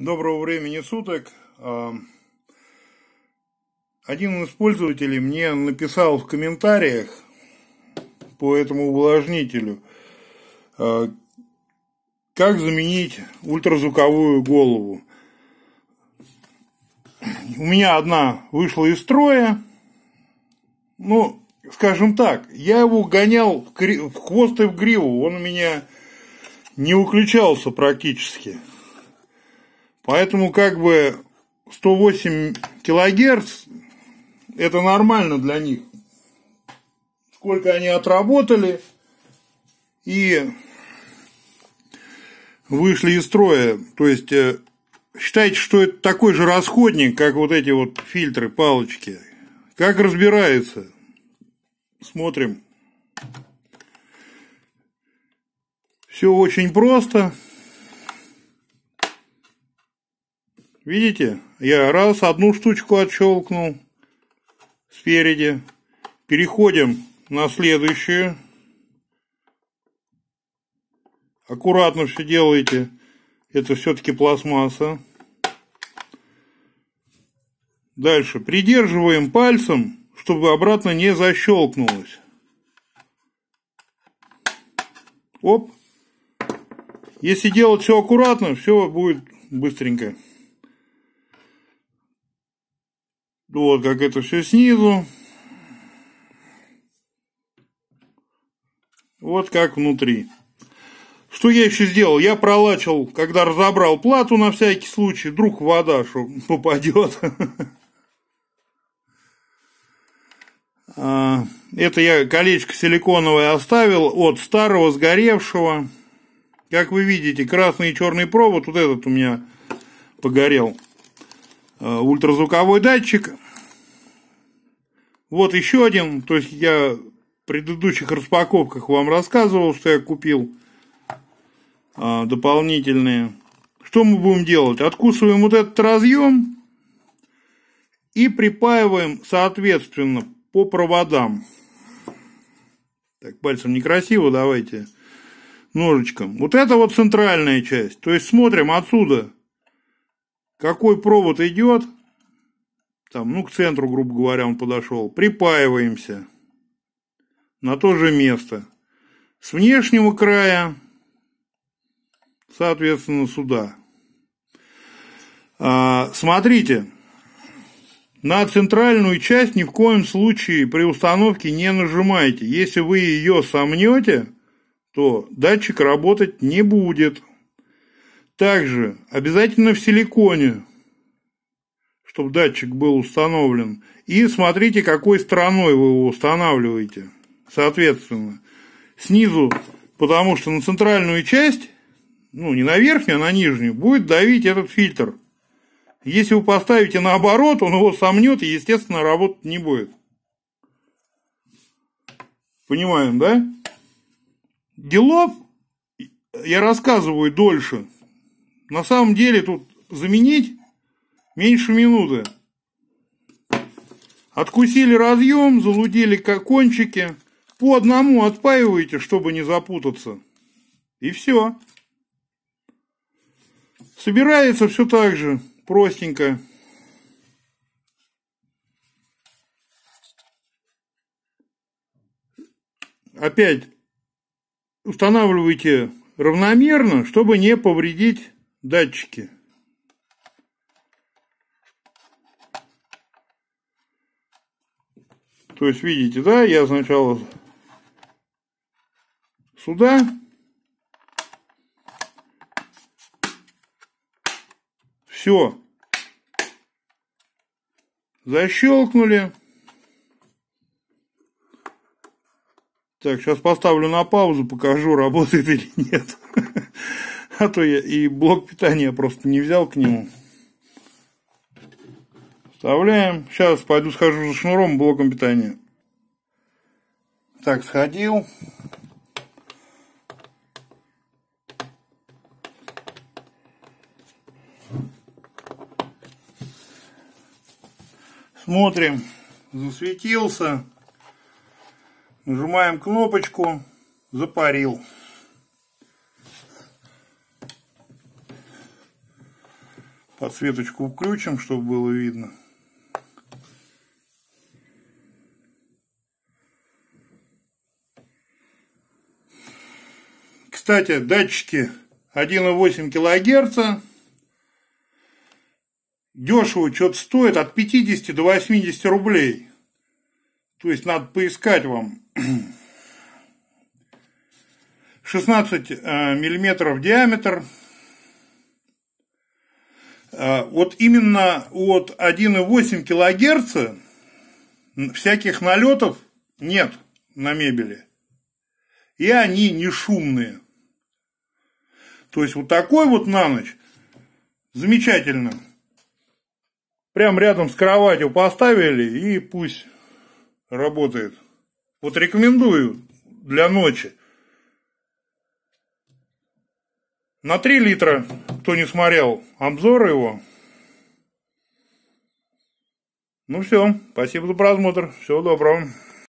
Доброго времени суток. А, один из пользователей мне написал в комментариях по этому увлажнителю, а, как заменить ультразвуковую голову. У меня одна вышла из строя. Ну, скажем так, я его гонял в хвост и в гриву, он у меня не выключался практически. Поэтому как бы 108 килогерц – это нормально для них. Сколько они отработали и вышли из строя. То есть, э, считайте, что это такой же расходник, как вот эти вот фильтры, палочки. Как разбирается? Смотрим. Все очень просто. Видите, я раз одну штучку отщелкнул спереди. Переходим на следующую. Аккуратно все делаете. Это все-таки пластмасса. Дальше. Придерживаем пальцем, чтобы обратно не защелкнулось. Оп. Если делать все аккуратно, все будет быстренько. Вот как это все снизу. Вот как внутри. Что я еще сделал? Я пролачил, когда разобрал плату на всякий случай, вдруг вода что попадет. А, это я колечко силиконовое оставил от старого сгоревшего. Как вы видите, красный и черный провод, вот этот у меня погорел. Э, ультразвуковой датчик. Вот еще один, то есть я в предыдущих распаковках вам рассказывал, что я купил а, дополнительные. Что мы будем делать? Откусываем вот этот разъем и припаиваем соответственно по проводам. Так, пальцем некрасиво, давайте ножичком. Вот это вот центральная часть. То есть смотрим отсюда какой провод идет, там, ну, к центру, грубо говоря, он подошел, припаиваемся на то же место. С внешнего края, соответственно, сюда. А, смотрите, на центральную часть ни в коем случае при установке не нажимайте. Если вы ее сомнете, то датчик работать не будет. Также обязательно в силиконе, чтобы датчик был установлен. И смотрите, какой стороной вы его устанавливаете. Соответственно, снизу, потому что на центральную часть, ну не на верхнюю, а на нижнюю, будет давить этот фильтр. Если вы поставите наоборот, он его сомнет и, естественно, работать не будет. Понимаем, да? Делов я рассказываю дольше. На самом деле тут заменить меньше минуты. Откусили разъем, залудили кончики. По одному отпаиваете, чтобы не запутаться. И все. Собирается все так же, простенько. Опять устанавливайте равномерно, чтобы не повредить датчики. То есть, видите, да, я сначала сюда. Все. Защелкнули. Так, сейчас поставлю на паузу, покажу, работает или нет. а то я и блок питания просто не взял к нему. Вставляем. Сейчас пойду схожу за шнуром, блоком питания. Так, сходил. Смотрим. Засветился. Нажимаем кнопочку. Запарил. Подсветочку включим, чтобы было видно. Кстати, датчики 1,8 кГц. Дешево что-то стоит от 50 до 80 рублей. То есть надо поискать вам. 16 э, миллиметров диаметр. А, вот именно от 1,8 кГц всяких налетов нет на мебели. И они не шумные. То есть вот такой вот на ночь замечательно. Прям рядом с кроватью поставили и пусть работает. Вот рекомендую для ночи. На 3 литра кто не смотрел обзор его. Ну все, спасибо за просмотр, всего доброго.